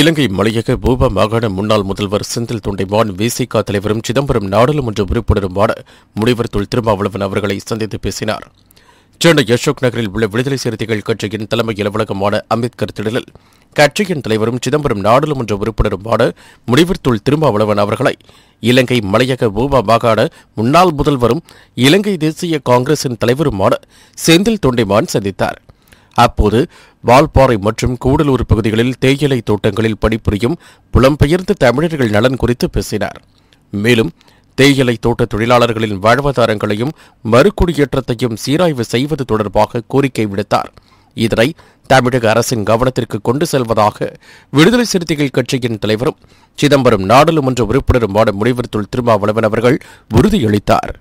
இலங்கை மலையக பூப மாகாண முன்னாள் முதல்வர் செந்தில் தொண்டைமான் வேசிகா தலைவரும் சிதம்பரம் நாடாளுமன்ற உறுப்பினருமான முனைவர் தொல் திருமாவளவன் அவர்களை சந்தித்து பேசினார் சென்னை அசோக் நகரில் உள்ள விடுதலை சிறுத்தைகள் கட்சியின் தலைமை அலுவலகமான அம்பேத்கர் திடலில் கட்சியின் தலைவரும் சிதம்பரம் நாடாளுமன்ற உறுப்பினருமான முனைவர் தொல் திருமாவளவன் அவர்களை இலங்கை மலையக பூப மாகாண முன்னாள் முதல்வரும் இலங்கை தேசிய காங்கிரசின் தலைவருமான செந்தில் தொண்டைமான் சந்தித்தார் அப்போது வால்பாறை மற்றும் கூடலூர் பகுதிகளில் தேயிலை தோட்டங்களில் பணிபுரியும் புலம்பெயர்ந்த தமிழர்கள் நலன் குறித்து பேசினார் மேலும் தேயிலை தோட்ட தொழிலாளர்களின் வாழ்வாதாரங்களையும் மறுக்குடியேற்றத்தையும் சீராய்வு செய்வது தொடர்பாக கோரிக்கை விடுத்தார் இதனை தமிழக அரசின் கவனத்திற்கு கொண்டு செல்வதாக விடுதலை சிறுத்தைகள் கட்சியின் தலைவரும் சிதம்பரம் நாடாளுமன்ற உறுப்பினருமான முனைவர் தொல் திருமாவளவன் அவர்கள் உறுதியளித்தார்